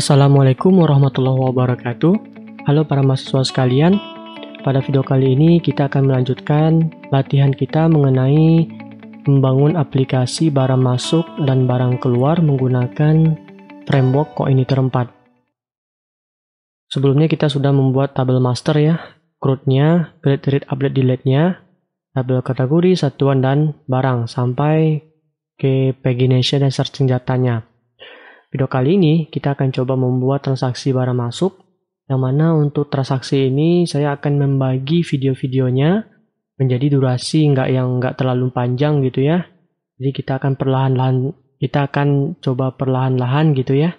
Assalamualaikum warahmatullahi wabarakatuh. Halo para mahasiswa sekalian. Pada video kali ini kita akan melanjutkan latihan kita mengenai membangun aplikasi barang masuk dan barang keluar menggunakan framework ini 4. Sebelumnya kita sudah membuat tabel master ya, crude-nya, grade read update delete-nya, tabel kategori, satuan, dan barang sampai ke pagination dan searching datanya. Video kali ini kita akan coba membuat transaksi barang masuk, yang mana untuk transaksi ini saya akan membagi video-videonya menjadi durasi nggak yang nggak terlalu panjang gitu ya. Jadi kita akan perlahan-lahan, kita akan coba perlahan-lahan gitu ya.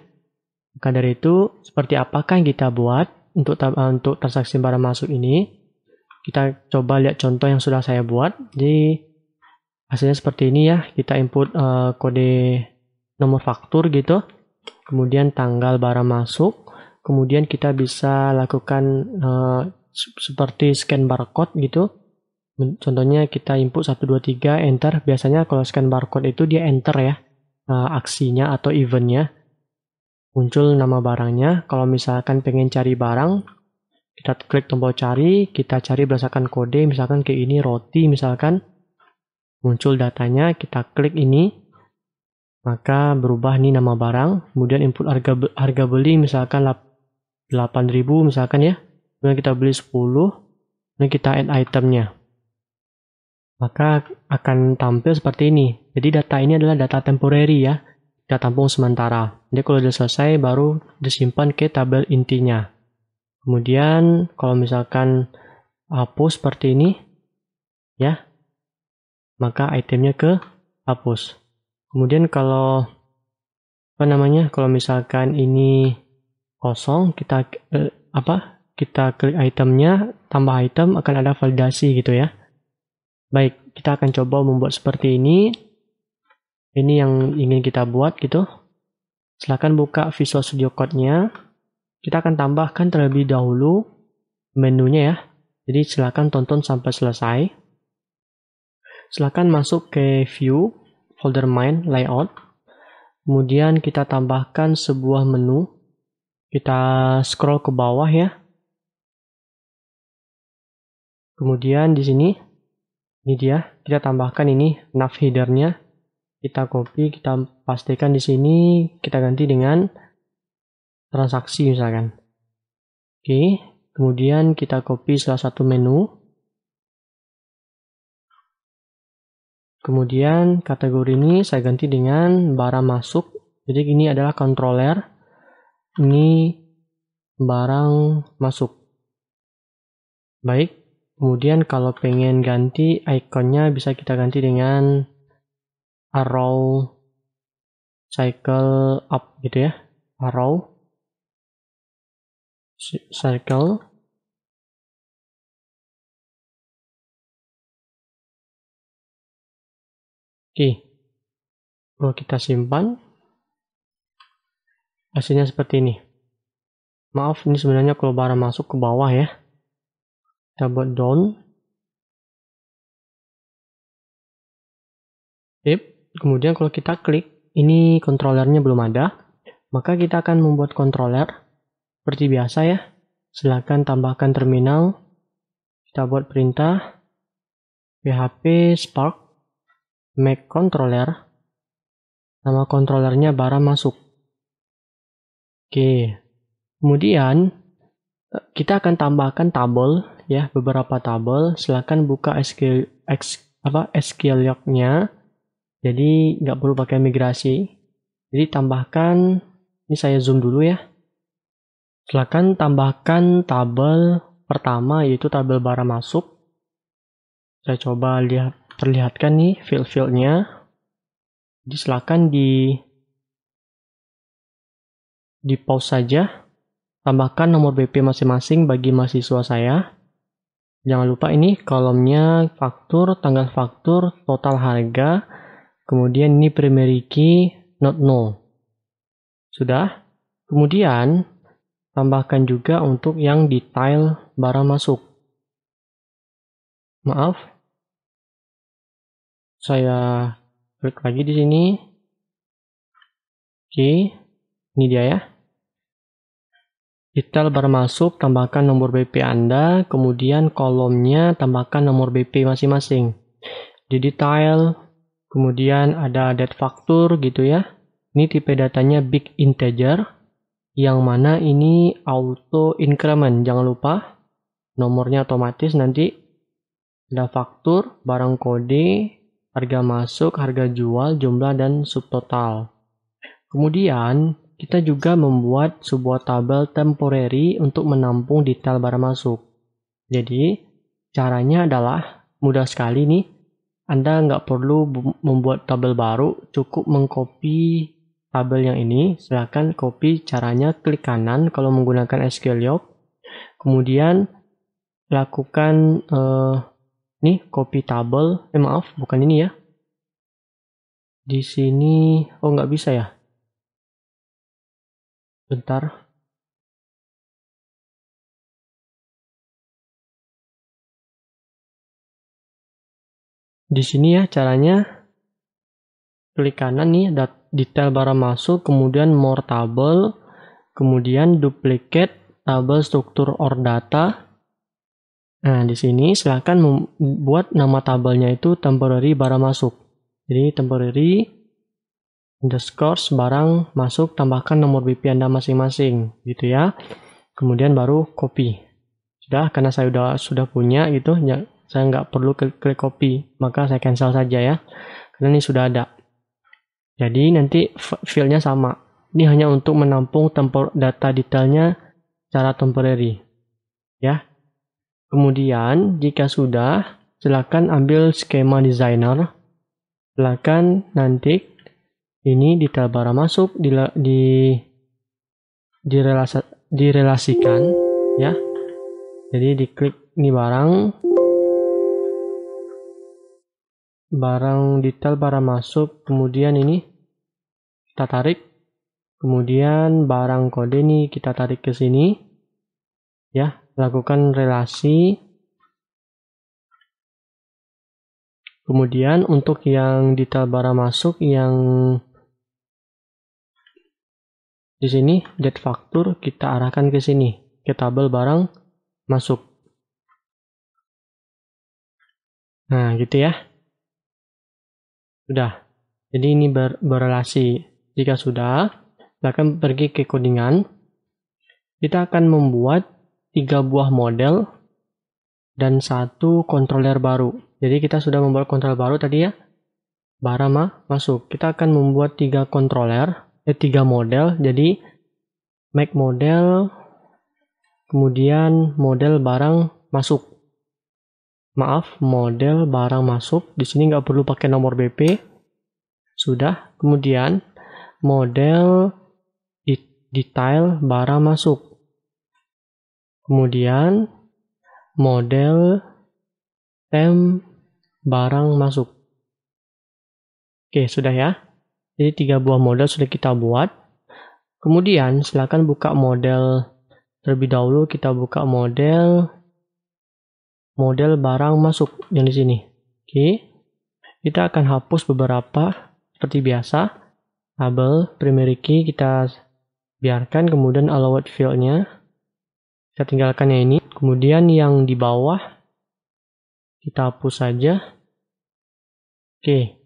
Maka dari itu, seperti apakah yang kita buat untuk eh, untuk transaksi barang masuk ini? Kita coba lihat contoh yang sudah saya buat. Jadi hasilnya seperti ini ya. Kita input uh, kode nomor faktur gitu kemudian tanggal barang masuk, kemudian kita bisa lakukan uh, seperti scan barcode gitu. Contohnya kita input 123 enter, biasanya kalau scan barcode itu dia enter ya uh, aksinya atau eventnya. Muncul nama barangnya. Kalau misalkan pengen cari barang, kita klik tombol cari, kita cari berdasarkan kode, misalkan kayak ini roti misalkan. Muncul datanya, kita klik ini, maka berubah nih nama barang, kemudian input harga harga beli misalkan 8.000 misalkan ya. Kemudian kita beli 10, kemudian kita add itemnya. Maka akan tampil seperti ini. Jadi data ini adalah data temporary ya, kita tampung sementara. Jadi kalau sudah selesai baru disimpan ke tabel intinya. Kemudian kalau misalkan hapus seperti ini ya, maka itemnya ke hapus. Kemudian kalau apa namanya? Kalau misalkan ini kosong, kita eh, apa? Kita klik itemnya, tambah item akan ada validasi gitu ya. Baik, kita akan coba membuat seperti ini. Ini yang ingin kita buat gitu. Silahkan buka Visual Studio Code-nya. Kita akan tambahkan terlebih dahulu menunya ya. Jadi silahkan tonton sampai selesai. Silahkan masuk ke View, folder main layout. Kemudian kita tambahkan sebuah menu. Kita scroll ke bawah ya. Kemudian di sini ini dia, kita tambahkan ini nav headernya. Kita copy, kita pastikan di sini kita ganti dengan transaksi misalkan. Oke, kemudian kita copy salah satu menu. Kemudian kategori ini saya ganti dengan barang masuk. Jadi ini adalah controller. Ini barang masuk. Baik. Kemudian kalau pengen ganti ikonnya bisa kita ganti dengan arrow cycle up gitu ya. Arrow cycle okay. kalau kita simpan hasilnya seperti ini maaf ini sebenarnya kalau barang masuk ke bawah ya kita buat down Yep. Kemudian kalau kita klik, ini kontrolernya belum ada, maka kita akan membuat controller. Seperti biasa ya, silahkan tambahkan terminal, kita buat perintah php spark Mac controller, nama Kontrolernya bara masuk. Oke, kemudian eh, kita akan tambahkan tabel ya beberapa tabel. Silahkan buka SQL X, apa SQL log-nya. Jadi nggak perlu pakai migrasi. Jadi tambahkan ini saya zoom dulu ya. Silahkan tambahkan tabel pertama yaitu tabel bara masuk. Saya coba lihat terlihatkan nih fill fieldnya Jadi silahkan di di pause saja. Tambahkan nomor BP masing-masing bagi mahasiswa saya. Jangan lupa ini kolomnya faktur, tanggal faktur, total harga, kemudian ini primary key, not null. Sudah? Kemudian, tambahkan juga untuk yang detail barang masuk. Maaf, saya klik lagi di sini. Oke, ini dia ya. Detail bar masuk, tambahkan nomor BP Anda, kemudian kolomnya tambahkan nomor BP masing-masing. Di detail, kemudian ada date faktur gitu ya. Ini tipe datanya big integer, yang mana ini auto increment, jangan lupa. Nomornya otomatis nanti. Ada faktur, barang kode, harga masuk, harga jual, jumlah, dan subtotal. Kemudian, kita juga membuat sebuah tabel temporary untuk menampung detail barang masuk. Jadi, caranya adalah mudah sekali nih. Anda nggak perlu membuat tabel baru, cukup mengcopy tabel yang ini. Silahkan copy caranya klik kanan kalau menggunakan SQL Kemudian lakukan uh, Nih, copy table. Eh, maaf, bukan ini ya. Di sini, oh nggak bisa ya. Bentar. Di sini ya caranya klik kanan nih detail barang masuk, kemudian more table, kemudian duplicate table struktur or data, Nah, di sini silakan membuat nama tabelnya itu temporary barang masuk. Jadi temporary underscore barang masuk tambahkan nomor BP Anda masing-masing gitu ya. Kemudian baru copy. Sudah karena saya sudah sudah punya gitu ya, saya nggak perlu klik copy, maka saya cancel saja ya. Karena ini sudah ada. Jadi nanti filenya sama. Ini hanya untuk menampung tempor data detailnya secara temporary. Ya, Kemudian, jika sudah, silakan ambil skema designer. Silakan nanti ini detail tabara masuk di, di direlasa, direlasikan ya. Jadi diklik ini barang barang detail barang masuk kemudian ini kita tarik kemudian barang kode ini kita tarik ke sini ya lakukan relasi. Kemudian untuk yang detail barang masuk yang di sini date faktur kita arahkan ke sini ke tabel barang masuk. Nah, gitu ya. Sudah. Jadi ini ber berrelasi. Jika sudah, silakan pergi ke codingan. Kita akan membuat tiga buah model dan satu controller baru. Jadi kita sudah membuat controller baru tadi ya. Barama masuk. Kita akan membuat tiga controller, eh tiga model. Jadi make model, kemudian model barang masuk. Maaf, model barang masuk. Di sini nggak perlu pakai nomor BP. Sudah. Kemudian model detail barang masuk. Kemudian, model tem barang masuk. Oke, sudah ya. Jadi tiga buah model sudah kita buat. Kemudian, silakan buka model terlebih dahulu kita buka model model barang masuk yang di sini. Oke. Kita akan hapus beberapa seperti biasa. Label primary key kita biarkan kemudian allowed field-nya kita tinggalkan yang ini. Kemudian yang di bawah kita hapus saja. Oke.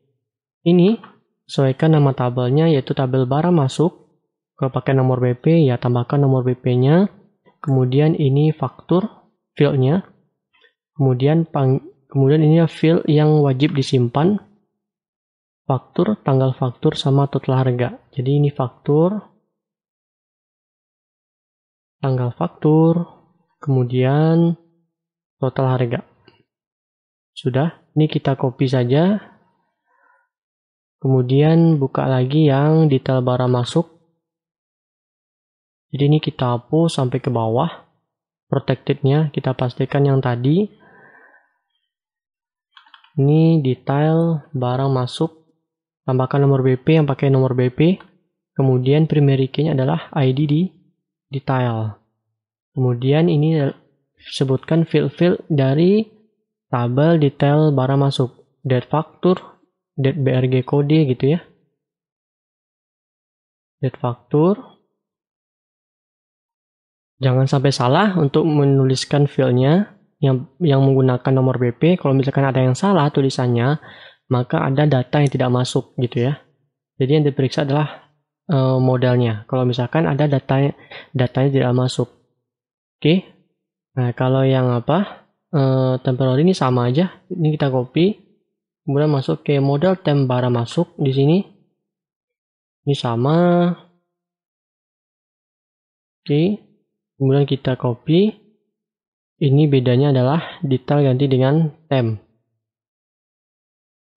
Ini sesuaikan nama tabelnya yaitu tabel barang masuk. Kalau pakai nomor BP ya tambahkan nomor BP-nya. Kemudian ini faktur field nya Kemudian pang, kemudian ini field yang wajib disimpan. Faktur, tanggal faktur sama total harga. Jadi ini faktur, tanggal faktur, kemudian total harga. Sudah, ini kita copy saja. Kemudian buka lagi yang detail barang masuk. Jadi ini kita hapus sampai ke bawah. Protectednya kita pastikan yang tadi. Ini detail barang masuk. Tambahkan nomor BP yang pakai nomor BP. Kemudian primary key-nya adalah ID di detail. Kemudian ini sebutkan field-field dari tabel detail barang masuk, date faktur, date BRG kode gitu ya. Date faktur. Jangan sampai salah untuk menuliskan fieldnya yang yang menggunakan nomor BP. Kalau misalkan ada yang salah tulisannya, maka ada data yang tidak masuk gitu ya. Jadi yang diperiksa adalah uh, modalnya. Kalau misalkan ada data datanya tidak masuk. Oke. Okay. Nah, kalau yang apa? Uh, temporary ini sama aja. Ini kita copy. Kemudian masuk ke modal tembara masuk di sini. Ini sama. Oke. Okay. Kemudian kita copy. Ini bedanya adalah detail ganti dengan tem.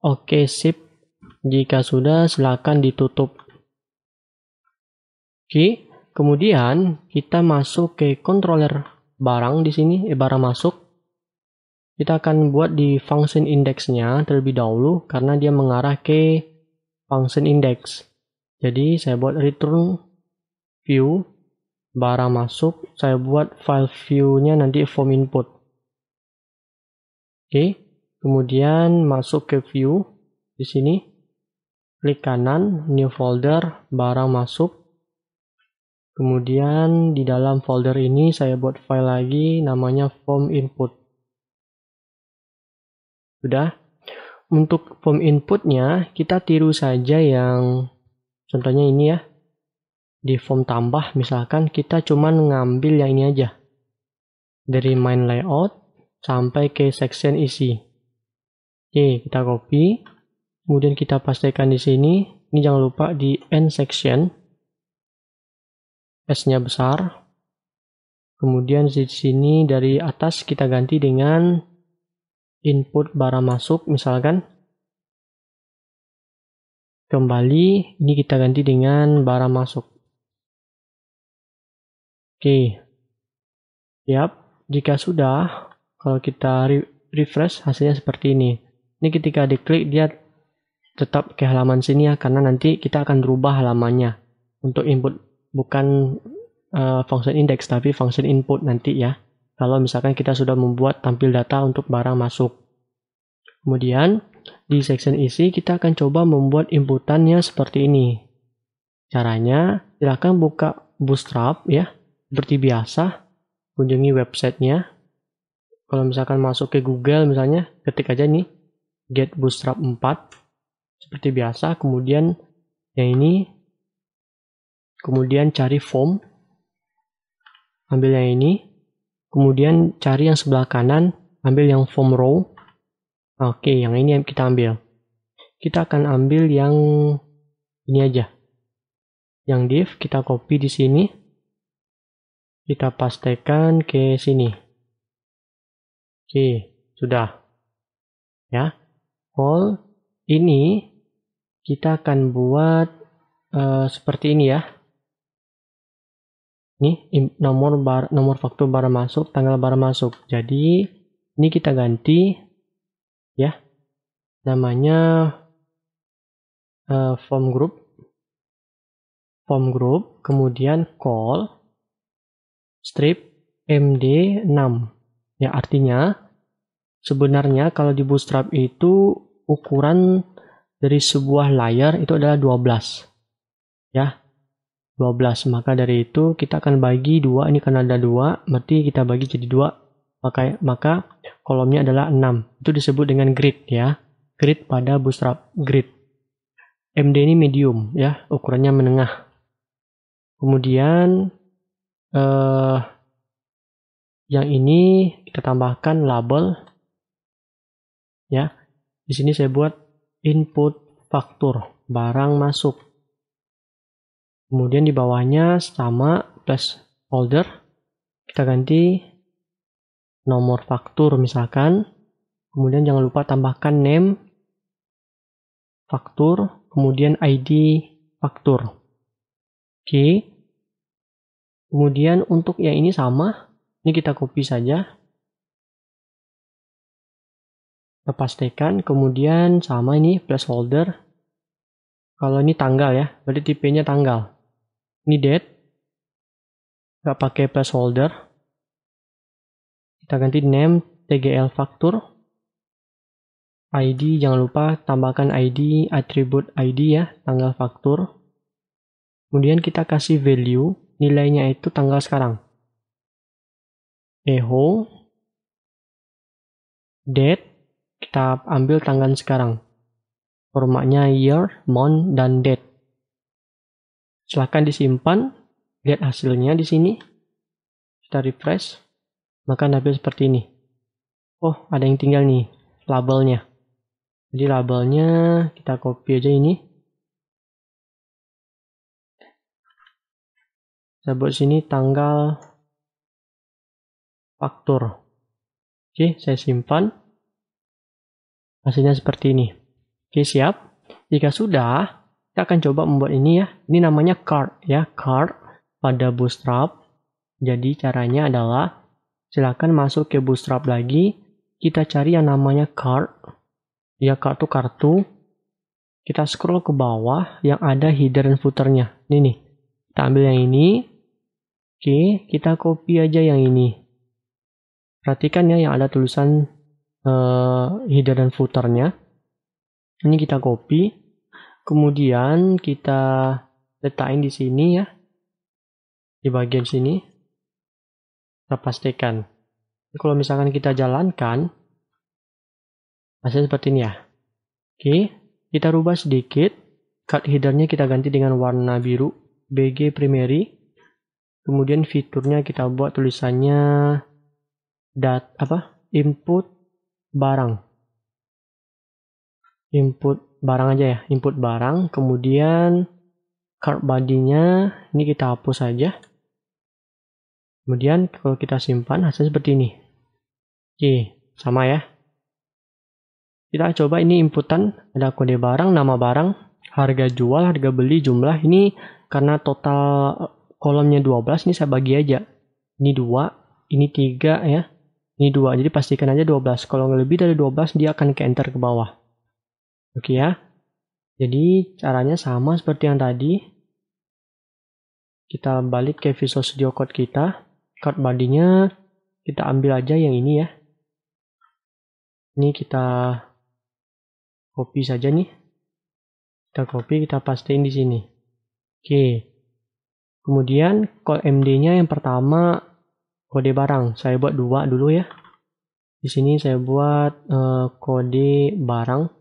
Oke, okay, sip. Jika sudah, silakan ditutup. Oke, kemudian kita masuk ke controller barang di sini, eh, barang masuk. Kita akan buat di function indexnya terlebih dahulu karena dia mengarah ke function index. Jadi saya buat return view barang masuk, saya buat file view-nya nanti form input. Oke, kemudian masuk ke view di sini. Klik kanan, new folder, barang masuk Kemudian di dalam folder ini saya buat file lagi namanya form input. Sudah? Untuk form inputnya kita tiru saja yang contohnya ini ya. Di form tambah misalkan kita cuma ngambil yang ini aja. Dari main layout sampai ke section isi. Oke, kita copy. Kemudian kita pastikan di sini. Ini jangan lupa di end section S-nya besar. Kemudian di sini dari atas kita ganti dengan input barang masuk misalkan. Kembali ini kita ganti dengan barang masuk. Oke. Yap, jika sudah kalau kita re refresh hasilnya seperti ini. Ini ketika diklik dia tetap ke halaman sini ya karena nanti kita akan berubah halamannya untuk input bukan uh, function index tapi function input nanti ya. Kalau misalkan kita sudah membuat tampil data untuk barang masuk. Kemudian di section isi e kita akan coba membuat inputannya seperti ini. Caranya silakan buka Bootstrap ya, seperti biasa kunjungi websitenya. Kalau misalkan masuk ke Google misalnya, ketik aja nih get bootstrap 4 seperti biasa. Kemudian yang ini kemudian cari form, ambil yang ini, kemudian cari yang sebelah kanan, ambil yang form row, oke yang ini yang kita ambil. Kita akan ambil yang ini aja, yang div kita copy di sini, kita pastikan ke sini. Oke, sudah. Ya, all ini kita akan buat uh, seperti ini ya nih nomor bar, nomor faktor barang masuk, tanggal barang masuk. Jadi ini kita ganti ya. Namanya uh, form group. Form group, kemudian call strip MD 6. Ya, artinya sebenarnya kalau di bootstrap itu ukuran dari sebuah layar itu adalah 12. Ya, 12. Maka dari itu kita akan bagi dua ini karena ada dua, berarti kita bagi jadi dua. Maka, maka kolomnya adalah 6. Itu disebut dengan grid ya. Grid pada bootstrap grid. MD ini medium ya, ukurannya menengah. Kemudian eh, yang ini kita tambahkan label ya. Di sini saya buat input faktur, barang masuk. Kemudian di bawahnya sama plus folder Kita ganti nomor faktur misalkan. Kemudian jangan lupa tambahkan name faktur, kemudian ID faktur. Oke. Kemudian untuk yang ini sama, ini kita copy saja. Kita pastikan, kemudian sama ini plus folder Kalau ini tanggal ya, berarti tipenya tanggal. Ini needed nggak pakai placeholder kita ganti name tgl faktur ID jangan lupa tambahkan ID atribut ID ya tanggal faktur kemudian kita kasih value nilainya itu tanggal sekarang echo date kita ambil tanggal sekarang formatnya year, month, dan date Silahkan disimpan. Lihat hasilnya di sini. Kita refresh. Maka nampil seperti ini. Oh, ada yang tinggal nih. Labelnya. Jadi labelnya kita copy aja ini. Saya buat sini tanggal faktur. Oke, saya simpan. Hasilnya seperti ini. Oke, siap. Jika sudah, kita akan coba membuat ini ya. Ini namanya card ya, card pada bootstrap. Jadi caranya adalah silakan masuk ke bootstrap lagi, kita cari yang namanya card. Ya kartu kartu. Kita scroll ke bawah yang ada header dan footernya. Ini nih. Kita ambil yang ini. Oke, kita copy aja yang ini. Perhatikan ya yang ada tulisan uh, eh, header dan footernya. Ini kita copy. Kemudian kita letakin di sini ya. Di bagian sini. Kita pastikan. Kalau misalkan kita jalankan, hasilnya seperti ini ya. Oke, kita rubah sedikit. Card headernya kita ganti dengan warna biru BG primary. Kemudian fiturnya kita buat tulisannya dat apa? input barang. Input barang aja ya, input barang, kemudian card body-nya ini kita hapus saja. Kemudian kalau kita simpan hasil seperti ini. Oke, sama ya. Kita coba ini inputan, ada kode barang, nama barang, harga jual, harga beli, jumlah. Ini karena total eh, kolomnya 12, ini saya bagi aja. Ini 2, ini 3 ya. Ini 2, jadi pastikan aja 12. Kalau lebih dari 12, dia akan ke enter ke bawah. Oke ya. Jadi caranya sama seperti yang tadi. Kita balik ke Visual Studio Code kita. Code body-nya kita ambil aja yang ini ya. Ini kita copy saja nih. Kita copy, kita pastiin di sini. Oke. Kemudian call MD-nya yang pertama kode barang. Saya buat dua dulu ya. Di sini saya buat uh, kode barang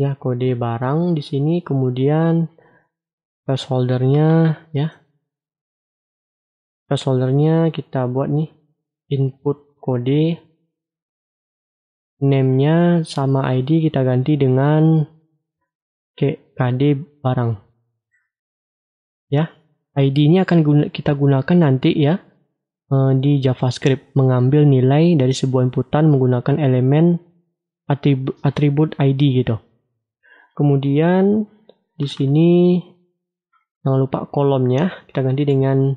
ya kode barang di sini kemudian placeholdernya ya placeholdernya kita buat nih input kode name-nya sama ID kita ganti dengan KD barang ya id ini akan kita gunakan nanti ya eh, di JavaScript mengambil nilai dari sebuah inputan menggunakan elemen atribut ID gitu. Kemudian di sini jangan lupa kolomnya kita ganti dengan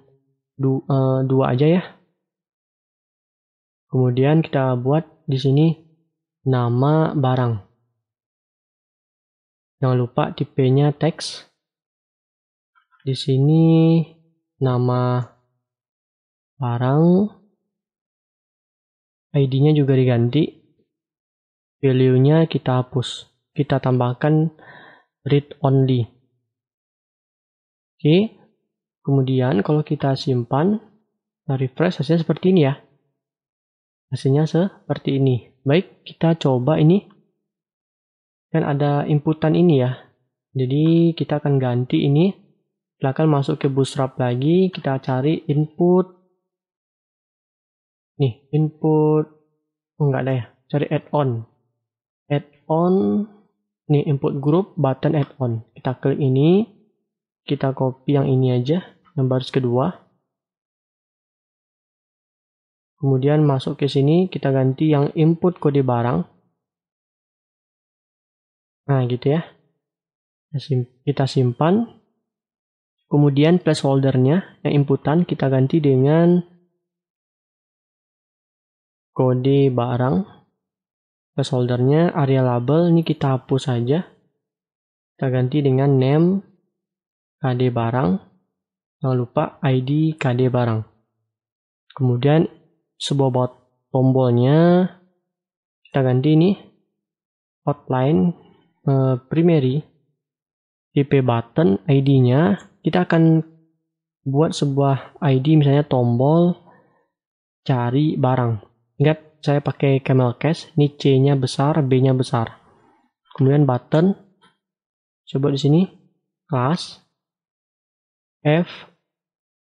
du, uh, dua aja ya. Kemudian kita buat di sini nama barang. Jangan lupa tipenya teks. Di sini nama barang. ID-nya juga diganti. Value-nya kita hapus kita tambahkan read only. Oke, kemudian kalau kita simpan, kita nah, refresh hasilnya seperti ini ya. Hasilnya seperti ini. Baik, kita coba ini. Kan ada inputan ini ya. Jadi kita akan ganti ini. Silahkan masuk ke bootstrap lagi. Kita cari input. Nih, input. Oh, enggak ada ya. Cari add-on. Add-on ini input group button add-on kita klik ini kita copy yang ini aja yang baris kedua kemudian masuk ke sini kita ganti yang input kode barang nah gitu ya kita simpan kemudian placeholdernya yang inputan kita ganti dengan kode barang ke soldernya area label ini kita hapus saja kita ganti dengan name KD barang jangan lupa ID KD barang kemudian sebuah bot tombolnya kita ganti ini outline eh, primary IP button ID-nya kita akan buat sebuah ID misalnya tombol cari barang ingat saya pakai camel case ini C nya besar B nya besar kemudian button coba di sini class F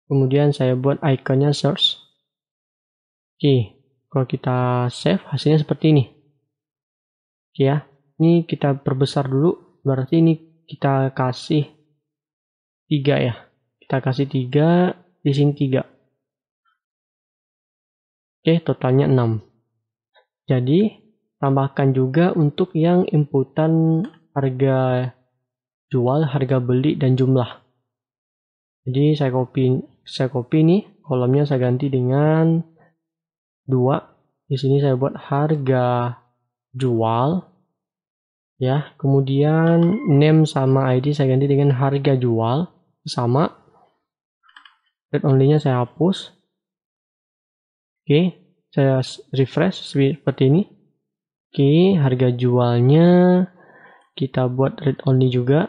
kemudian saya buat iconnya search oke kalau kita save hasilnya seperti ini oke ya ini kita perbesar dulu berarti ini kita kasih tiga ya kita kasih tiga di sini tiga, oke totalnya 6 jadi tambahkan juga untuk yang inputan harga jual, harga beli dan jumlah. Jadi saya copy saya copy nih kolomnya saya ganti dengan 2. Di sini saya buat harga jual ya. Kemudian name sama ID saya ganti dengan harga jual sama. Read only-nya saya hapus. Oke, saya refresh seperti ini oke harga jualnya kita buat read only juga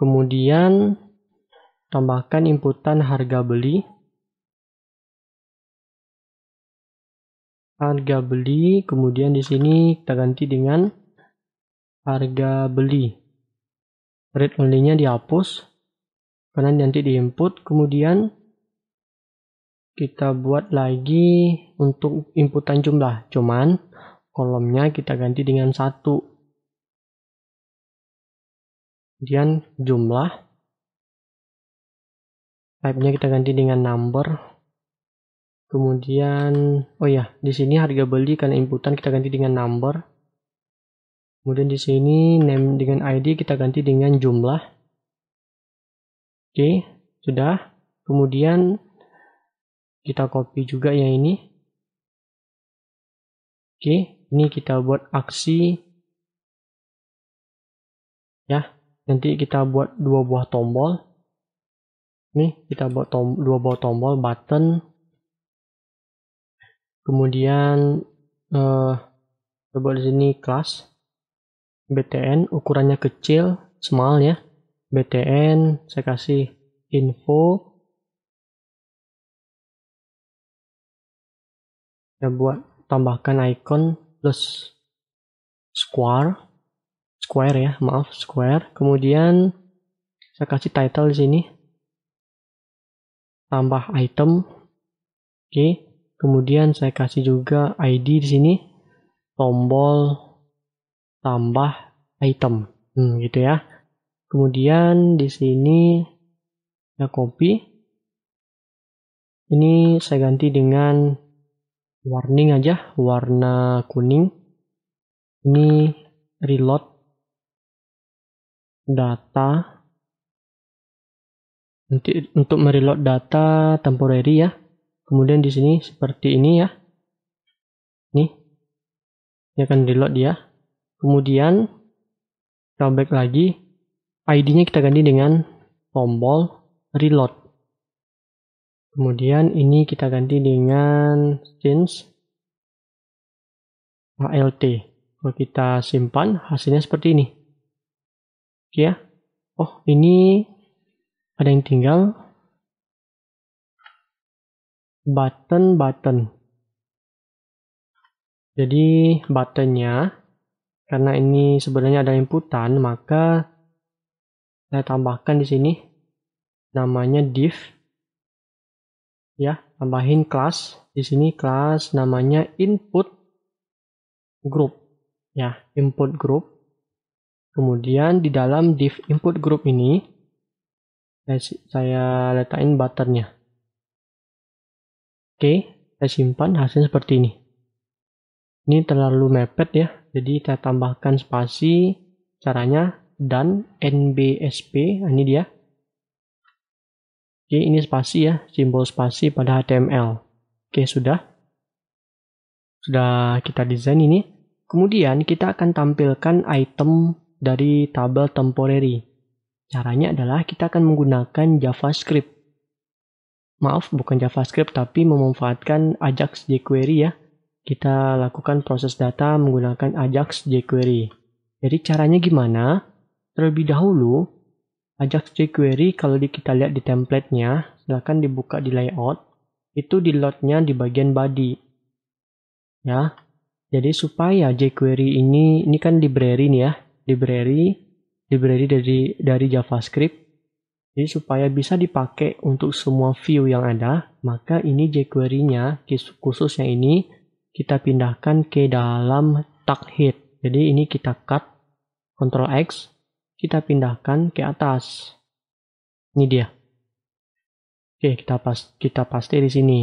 kemudian tambahkan inputan harga beli harga beli kemudian di sini kita ganti dengan harga beli read only nya dihapus karena nanti di input kemudian kita buat lagi untuk inputan jumlah cuman kolomnya kita ganti dengan satu kemudian jumlah type-nya kita ganti dengan number kemudian oh ya di sini harga beli karena inputan kita ganti dengan number kemudian di sini name dengan ID kita ganti dengan jumlah oke sudah kemudian kita copy juga yang ini. Oke, ini kita buat aksi. Ya, nanti kita buat dua buah tombol. Nih, kita buat tom dua buah tombol button. Kemudian eh buat di sini class BTN ukurannya kecil, small ya. BTN saya kasih info kita ya, buat tambahkan icon plus square square ya maaf square kemudian saya kasih title di sini tambah item oke okay. kemudian saya kasih juga ID di sini tombol tambah item hmm, gitu ya kemudian di sini saya copy ini saya ganti dengan warning aja warna kuning ini reload data nanti untuk mereload data temporary ya kemudian di sini seperti ini ya nih ini akan reload dia ya. kemudian kita lagi ID-nya kita ganti dengan tombol reload Kemudian ini kita ganti dengan change alt. Kalau kita simpan, hasilnya seperti ini. Oke ya. Oh, ini ada yang tinggal. Button, button. Jadi, buttonnya, karena ini sebenarnya ada inputan, maka saya tambahkan di sini namanya div ya tambahin kelas di sini kelas namanya input group ya input group kemudian di dalam div input group ini saya, saya letakin buttonnya oke saya simpan hasilnya seperti ini ini terlalu mepet ya jadi saya tambahkan spasi caranya dan nbsp ini dia Oke, ini spasi ya, simbol spasi pada HTML. Oke, sudah. Sudah kita desain ini. Kemudian kita akan tampilkan item dari tabel temporary. Caranya adalah kita akan menggunakan JavaScript. Maaf, bukan JavaScript, tapi memanfaatkan Ajax jQuery ya. Kita lakukan proses data menggunakan Ajax jQuery. Jadi caranya gimana? Terlebih dahulu, Ajax jQuery kalau kita lihat di template-nya, silahkan dibuka di layout, itu di load-nya di bagian body. Ya, jadi supaya jQuery ini, ini kan library nih ya, library, library dari, dari JavaScript. Jadi supaya bisa dipakai untuk semua view yang ada, maka ini jQuery-nya, khususnya ini, kita pindahkan ke dalam tag head. Jadi ini kita cut, Ctrl X, kita pindahkan ke atas. Ini dia. Oke, kita pas kita paste di sini.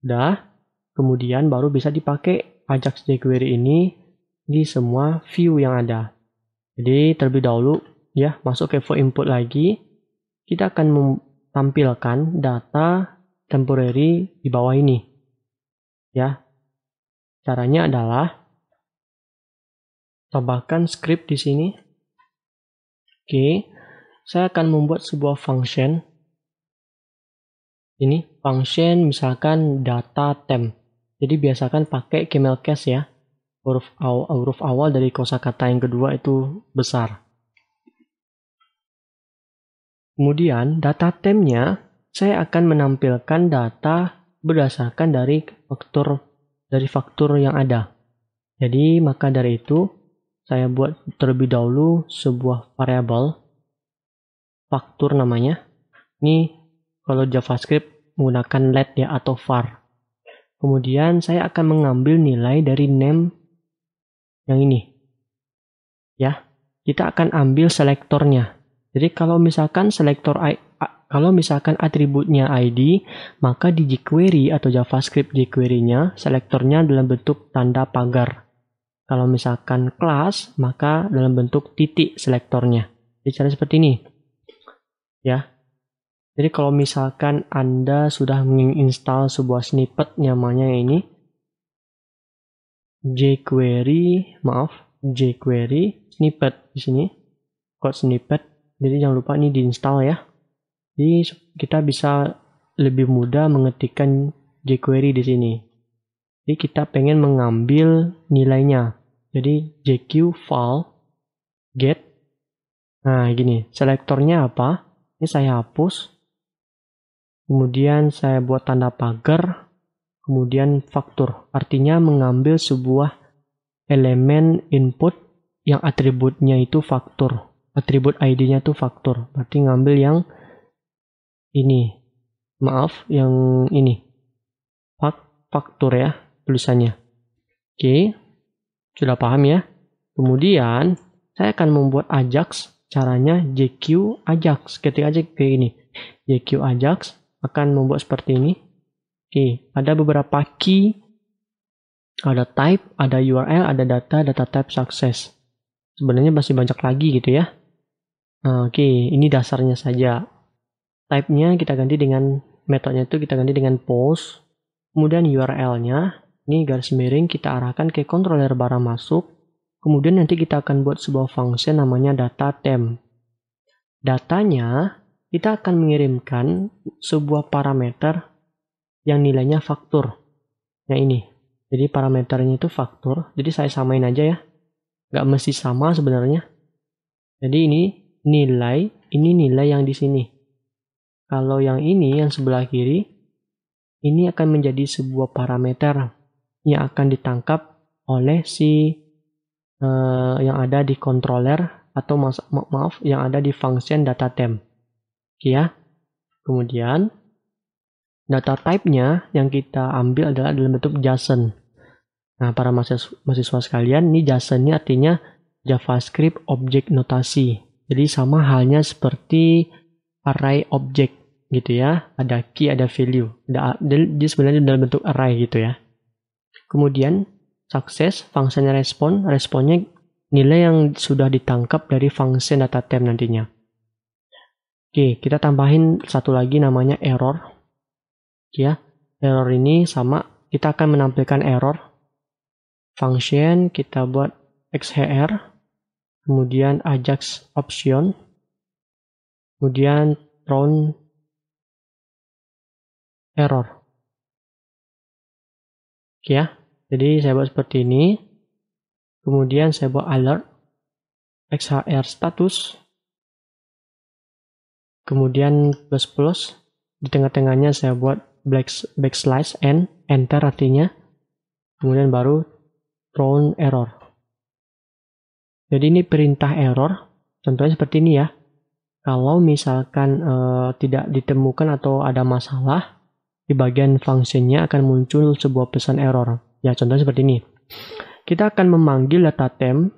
Udah. Kemudian baru bisa dipakai Ajax jQuery ini di semua view yang ada. Jadi terlebih dahulu ya, masuk ke for input lagi. Kita akan tampilkan data temporary di bawah ini. Ya. Caranya adalah tambahkan script di sini. Oke, saya akan membuat sebuah function. Ini function misalkan data temp. Jadi biasakan pakai camel case ya. Huruf awal, huruf awal dari kosakata yang kedua itu besar. Kemudian data temnya saya akan menampilkan data berdasarkan dari faktor dari faktor yang ada. Jadi maka dari itu saya buat terlebih dahulu sebuah variabel faktur namanya. Ini kalau JavaScript menggunakan let ya atau var. Kemudian saya akan mengambil nilai dari name yang ini. Ya, kita akan ambil selektornya. Jadi kalau misalkan selektor kalau misalkan atributnya ID, maka di jQuery atau JavaScript jQuery-nya selektornya dalam bentuk tanda pagar. Kalau misalkan kelas, maka dalam bentuk titik selektornya. Jadi cara seperti ini. Ya. Jadi kalau misalkan Anda sudah menginstal sebuah snippet namanya ini jQuery, maaf, jQuery snippet di sini. Code snippet. Jadi jangan lupa ini diinstal ya. Jadi kita bisa lebih mudah mengetikkan jQuery di sini. Jadi kita pengen mengambil nilainya. Jadi JQ file get. Nah gini, selektornya apa? Ini saya hapus. Kemudian saya buat tanda pagar. Kemudian faktur. Artinya mengambil sebuah elemen input yang atributnya itu faktur. Atribut ID-nya itu faktur. Berarti ngambil yang ini. Maaf, yang ini. faktur ya tulisannya. Oke, sudah paham ya? Kemudian, saya akan membuat Ajax, caranya JQ Ajax. Ketik aja kayak ini. JQ Ajax akan membuat seperti ini. Oke, ada beberapa key, ada type, ada URL, ada data, data type sukses. Sebenarnya masih banyak lagi gitu ya. Nah, oke, ini dasarnya saja. Type-nya kita ganti dengan metodenya itu kita ganti dengan post. Kemudian URL-nya ini garis miring kita arahkan ke controller barang masuk. Kemudian nanti kita akan buat sebuah fungsi namanya data temp. Datanya kita akan mengirimkan sebuah parameter yang nilainya faktur. Yang ini. Jadi parameternya itu faktur. Jadi saya samain aja ya. Gak mesti sama sebenarnya. Jadi ini nilai, ini nilai yang di sini. Kalau yang ini, yang sebelah kiri, ini akan menjadi sebuah parameter yang akan ditangkap oleh si uh, yang ada di controller atau ma maaf yang ada di function data temp. Oke ya. Kemudian data type-nya yang kita ambil adalah dalam bentuk JSON. Nah, para mahasiswa, mahasiswa sekalian, ini JSON-nya artinya JavaScript Object Notasi. Jadi sama halnya seperti array object gitu ya. Ada key, ada value. Ada, jadi sebenarnya dalam bentuk array gitu ya. Kemudian, sukses fungsinya respon, responnya nilai yang sudah ditangkap dari function data temp nantinya. Oke, kita tambahin satu lagi namanya error. Ya, error ini sama, kita akan menampilkan error. Function, kita buat XHR, kemudian Ajax option, kemudian round error. Oke ya, jadi saya buat seperti ini. Kemudian saya buat alert XHR status. Kemudian plus plus di tengah-tengahnya saya buat black backslash n enter artinya. Kemudian baru prone error. Jadi ini perintah error. Contohnya seperti ini ya. Kalau misalkan e, tidak ditemukan atau ada masalah, di bagian fungsinya akan muncul sebuah pesan error. Ya, contohnya seperti ini. Kita akan memanggil data temp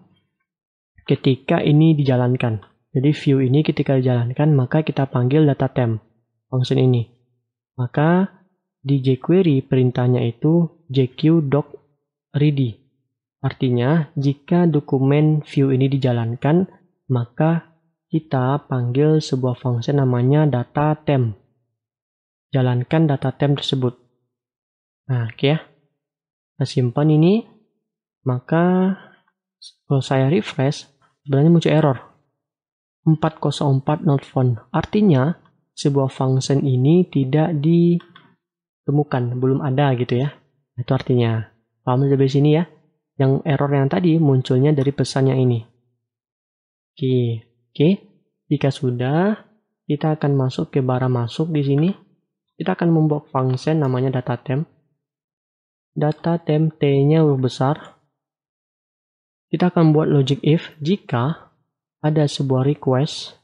ketika ini dijalankan. Jadi view ini ketika dijalankan, maka kita panggil data temp function ini. Maka di jQuery perintahnya itu jq doc ready. Artinya, jika dokumen view ini dijalankan, maka kita panggil sebuah fungsi namanya data temp. Jalankan data temp tersebut. Nah, oke okay ya. Saya simpan ini, maka kalau saya refresh, sebenarnya muncul error. 404 not found. Artinya, sebuah function ini tidak ditemukan, belum ada gitu ya. Itu artinya. Paham dari sini ya? Yang error yang tadi munculnya dari pesannya ini. Oke, oke. Jika sudah, kita akan masuk ke bara masuk di sini. Kita akan membuat function namanya data temp data temp t-nya huruf besar, kita akan buat logic if jika ada sebuah request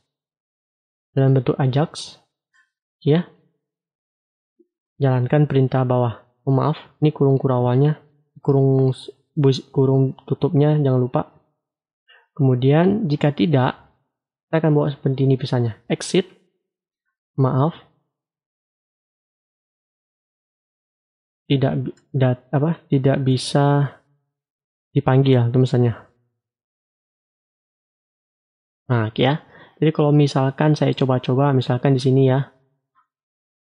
dalam bentuk AJAX, ya, jalankan perintah bawah. Oh, maaf, ini kurung kurawanya, kurung kurung tutupnya jangan lupa. Kemudian jika tidak, kita akan buat seperti ini pisahnya. Exit, maaf, tidak dat, apa tidak bisa dipanggil itu misalnya. Nah, ya. Jadi kalau misalkan saya coba-coba misalkan di sini ya.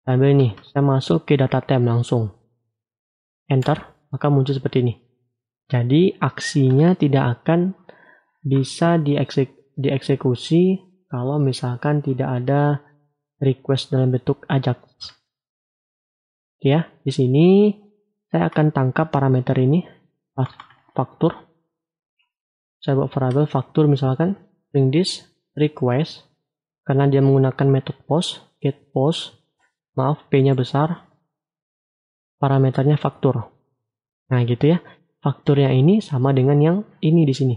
ambil ini, saya masuk ke data tem langsung. Enter, maka muncul seperti ini. Jadi aksinya tidak akan bisa dieksek, dieksekusi kalau misalkan tidak ada request dalam bentuk ajak ya di sini saya akan tangkap parameter ini faktur saya buat variable faktur misalkan bring this request karena dia menggunakan metode post get post maaf p nya besar parameternya faktur nah gitu ya faktur yang ini sama dengan yang ini di sini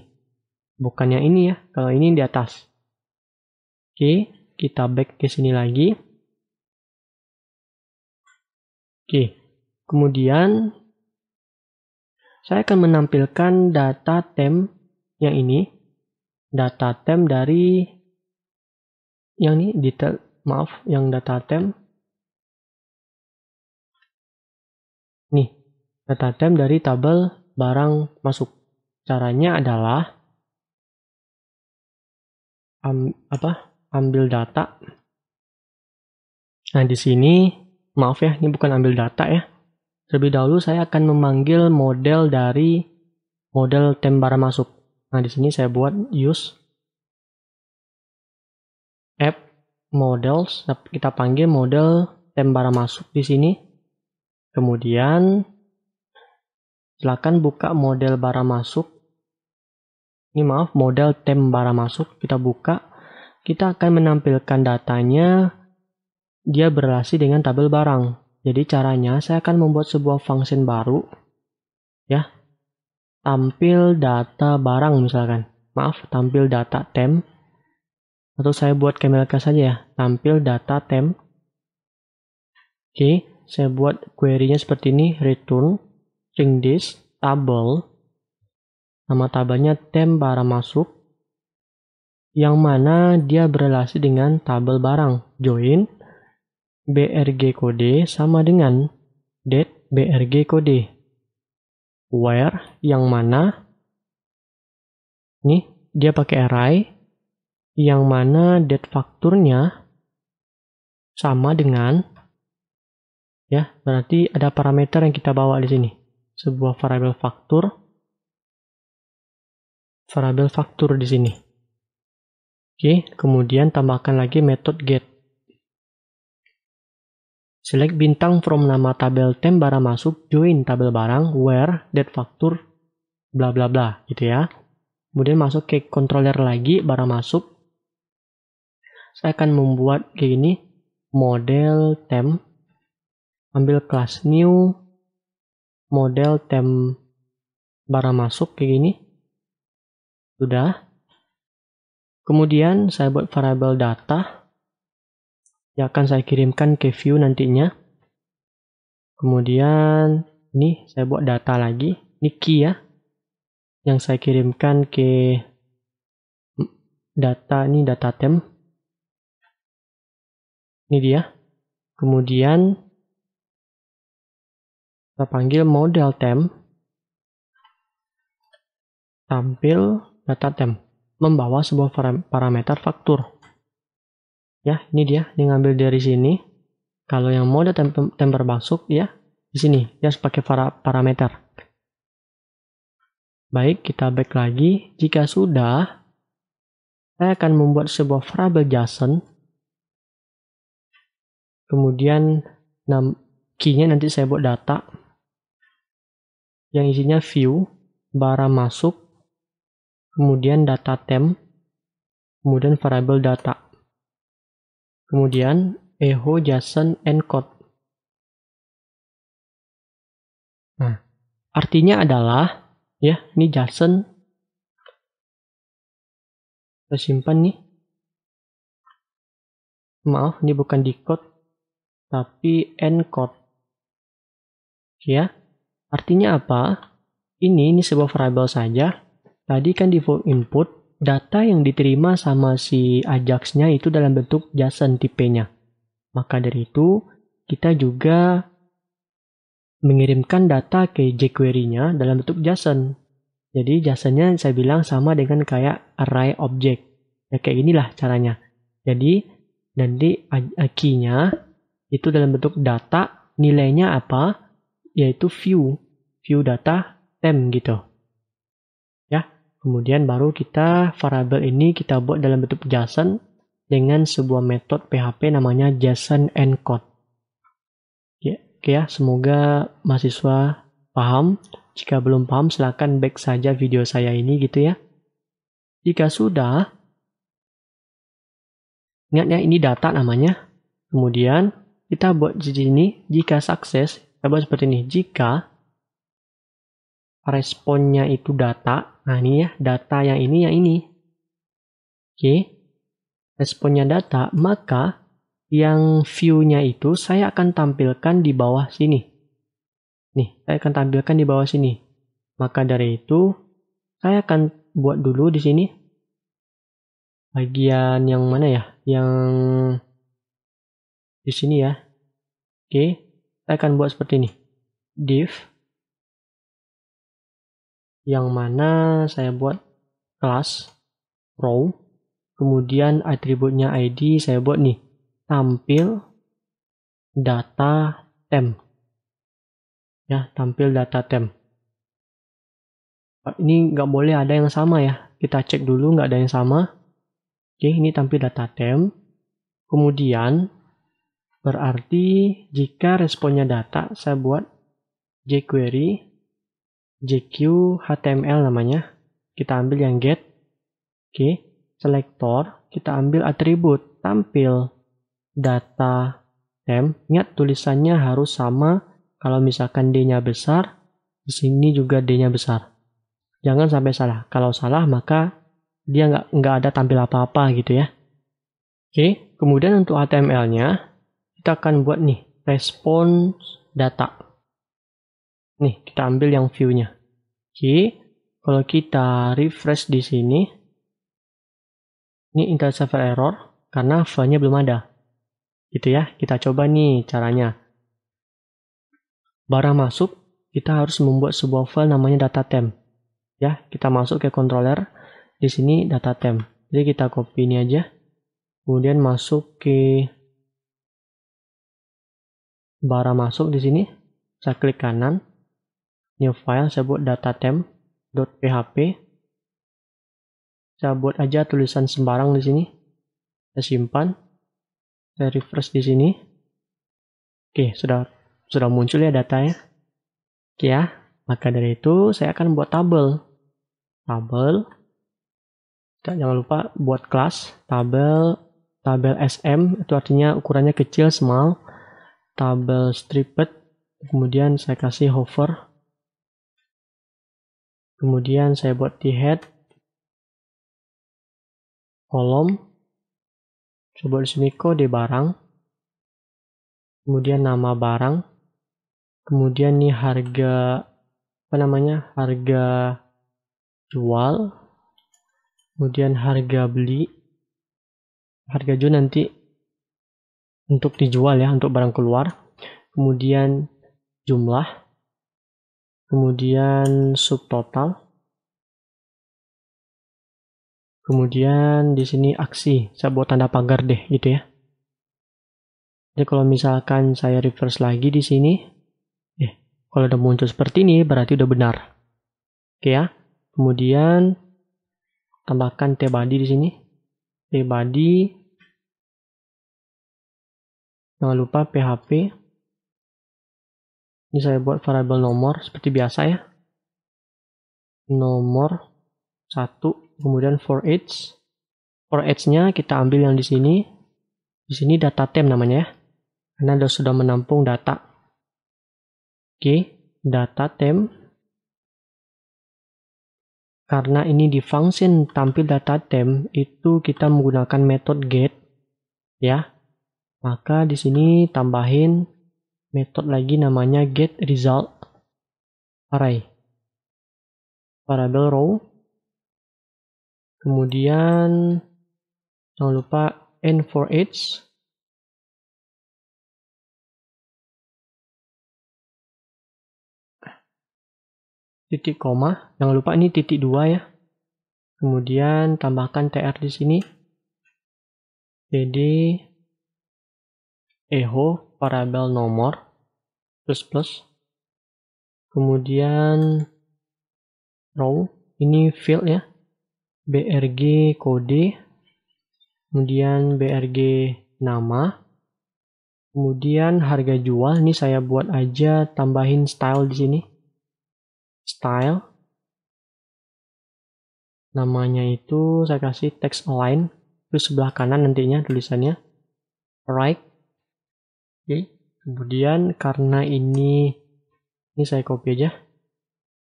Bukannya ini ya kalau ini di atas oke kita back ke sini lagi Oke, kemudian saya akan menampilkan data tem yang ini. Data tem dari yang ini detail, maaf, yang data tem. Nih, data tem dari tabel barang masuk. Caranya adalah am, apa? ambil data. Nah, di sini Maaf ya, ini bukan ambil data ya. Terlebih dahulu saya akan memanggil model dari model tembara masuk. Nah, di sini saya buat use app models. Nah, kita panggil model tembara masuk di sini. Kemudian silakan buka model bara masuk. Ini maaf, model tembara masuk kita buka. Kita akan menampilkan datanya dia berrelasi dengan tabel barang. Jadi caranya saya akan membuat sebuah function baru ya. Tampil data barang misalkan. Maaf, tampil data tem. Atau saya buat camel case saja ya, tampil data tem. Oke, saya buat query-nya seperti ini, return string this table. Nama tabelnya tem barang masuk. Yang mana dia berrelasi dengan tabel barang, join BRG kode sama dengan date BRG kode. Where yang mana? Nih, dia pakai array yang mana date fakturnya sama dengan ya, berarti ada parameter yang kita bawa di sini. Sebuah variabel faktur variabel faktur di sini. Oke, kemudian tambahkan lagi metode get Select bintang from nama tabel tem barang masuk, join tabel barang, where, date faktur, bla bla bla gitu ya. Kemudian masuk ke controller lagi, barang masuk. Saya akan membuat kayak gini, model tem Ambil kelas new, model tem barang masuk kayak gini. Sudah. Kemudian saya buat variable data yang akan saya kirimkan ke view nantinya. Kemudian ini saya buat data lagi, ini key ya, yang saya kirimkan ke data ini data tem Ini dia. Kemudian kita panggil model tem tampil data tem membawa sebuah parameter faktur ya ini dia ini ngambil dari sini kalau yang mode temper, temper masuk ya di sini ya sebagai para, parameter baik kita back lagi jika sudah saya akan membuat sebuah variable JSON kemudian key-nya nanti saya buat data yang isinya view bara masuk kemudian data temp kemudian variable data Kemudian echo JSON encode. Nah, hmm. artinya adalah ya, ini JSON kita simpan nih. Maaf, ini bukan decode tapi encode. Ya. Artinya apa? Ini ini sebuah variable saja. Tadi kan di input data yang diterima sama si Ajax-nya itu dalam bentuk JSON tipenya. Maka dari itu, kita juga mengirimkan data ke jQuery-nya dalam bentuk JSON. Jadi JSON-nya saya bilang sama dengan kayak array object. Ya kayak inilah caranya. Jadi nanti key-nya itu dalam bentuk data, nilainya apa? Yaitu view, view data tem gitu. Kemudian baru kita variable ini kita buat dalam bentuk JSON dengan sebuah metode PHP namanya JSON encode. Ya, oke ya, semoga mahasiswa paham. Jika belum paham, silakan back saja video saya ini gitu ya. Jika sudah, ingat ya ini data namanya. Kemudian kita buat di sini jika sukses, kita buat seperti ini. Jika responnya itu data, Nah ini ya, data yang ini, yang ini. Oke, okay. responnya data, maka yang view-nya itu saya akan tampilkan di bawah sini. Nih, saya akan tampilkan di bawah sini. Maka dari itu, saya akan buat dulu di sini. Bagian yang mana ya? Yang di sini ya. Oke, okay. saya akan buat seperti ini. Div yang mana saya buat kelas row, kemudian atributnya ID saya buat nih, tampil data temp. Ya, tampil data temp. Ini nggak boleh ada yang sama ya. Kita cek dulu nggak ada yang sama. Oke, ini tampil data temp. Kemudian, berarti jika responnya data, saya buat jQuery jq html namanya. Kita ambil yang get. Oke, okay. selector, kita ambil atribut tampil data temp. Ingat tulisannya harus sama kalau misalkan D-nya besar, di sini juga D-nya besar. Jangan sampai salah. Kalau salah maka dia nggak nggak ada tampil apa-apa gitu ya. Oke, kemudian untuk HTML-nya kita akan buat nih response data. Nih, kita ambil yang view-nya. Oke, okay. kalau kita refresh di sini, ini Intel server error karena file-nya belum ada. Gitu ya, kita coba nih caranya. Barang masuk, kita harus membuat sebuah file namanya data temp. Ya, kita masuk ke controller, di sini data temp. Jadi kita copy ini aja, kemudian masuk ke barang masuk di sini, saya klik kanan, new file saya buat data temp php saya buat aja tulisan sembarang di sini saya simpan saya refresh di sini oke sudah sudah muncul ya datanya oke ya maka dari itu saya akan buat tabel tabel jangan lupa buat kelas tabel tabel SM itu artinya ukurannya kecil small tabel stripped kemudian saya kasih hover Kemudian saya buat di head kolom. Coba di sini kode barang. Kemudian nama barang. Kemudian nih harga apa namanya? Harga jual. Kemudian harga beli. Harga jual nanti untuk dijual ya, untuk barang keluar. Kemudian jumlah kemudian subtotal, kemudian di sini aksi, saya buat tanda pagar deh gitu ya. Jadi kalau misalkan saya reverse lagi di sini, eh kalau udah muncul seperti ini berarti udah benar. Oke ya. Kemudian tambahkan T body di sini. T body jangan lupa PHP ini saya buat variable nomor seperti biasa ya. Nomor 1, kemudian for each. For age nya kita ambil yang di sini. Di sini data temp namanya ya. Karena sudah menampung data. Oke, data temp Karena ini di function tampil data temp itu kita menggunakan metode get. Ya, maka di sini tambahin metode lagi namanya get result array variable row kemudian jangan lupa n for each titik koma jangan lupa ini titik dua ya kemudian tambahkan tr di sini jadi echo variabel nomor plus plus kemudian row ini field ya brg kode kemudian brg nama kemudian harga jual ini saya buat aja tambahin style di sini style namanya itu saya kasih text align terus sebelah kanan nantinya tulisannya right Oke, kemudian karena ini ini saya copy aja.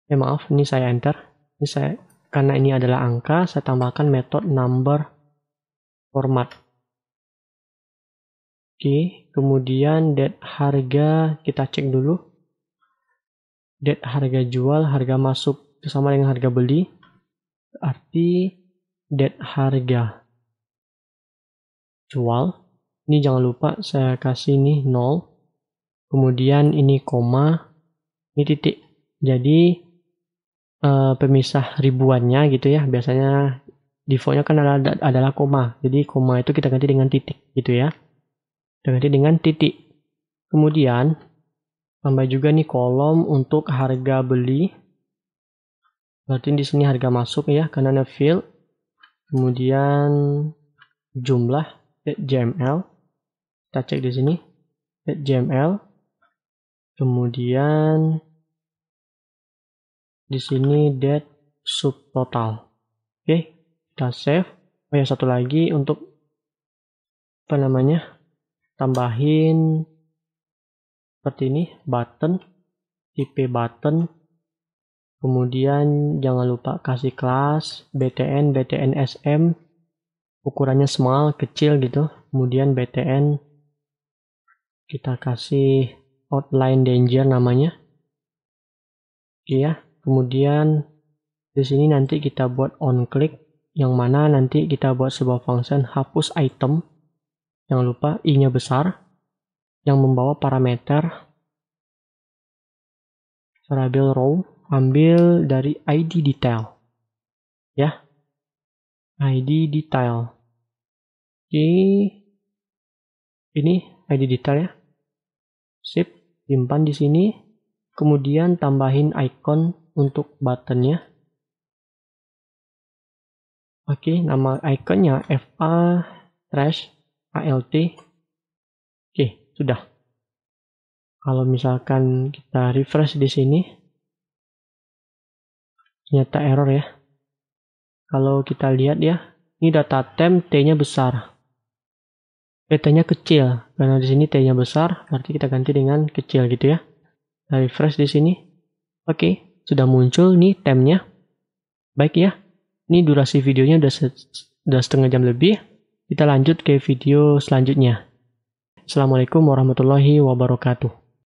Eh maaf, ini saya enter. Ini saya karena ini adalah angka, saya tambahkan metode number format. Oke, kemudian date harga kita cek dulu. Date harga jual, harga masuk sama dengan harga beli. Arti date harga jual ini jangan lupa saya kasih nih 0. Kemudian ini koma, ini titik. Jadi uh, pemisah ribuannya gitu ya. Biasanya defaultnya kan adalah, adalah koma. Jadi koma itu kita ganti dengan titik gitu ya. Kita ganti dengan titik. Kemudian tambah juga nih kolom untuk harga beli. Berarti di sini harga masuk ya karena ada field. Kemudian jumlah eh, JML. Kita cek di sini. jml Kemudian di sini dead sub total Oke, kita save. Oh ya satu lagi untuk apa namanya? Tambahin seperti ini button tipe button kemudian jangan lupa kasih kelas BTN BTN SM ukurannya small kecil gitu kemudian BTN kita kasih outline danger namanya. Iya, kemudian di sini nanti kita buat on click yang mana nanti kita buat sebuah function hapus item. Jangan lupa i-nya besar yang membawa parameter variable row ambil dari id detail. Ya. id detail. Oke. Ini id detail ya. Sip, simpan di sini. Kemudian tambahin icon untuk buttonnya. Oke, nama iconnya FA Trash ALT. Oke, sudah. Kalau misalkan kita refresh di sini, ternyata error ya. Kalau kita lihat ya, ini data temp T-nya besar. T-nya kecil, karena di sini T-nya besar, berarti kita ganti dengan kecil gitu ya. Nah, refresh di sini. Oke, sudah muncul nih temnya. Baik ya, ini durasi videonya udah, se udah setengah jam lebih. Kita lanjut ke video selanjutnya. Assalamualaikum warahmatullahi wabarakatuh.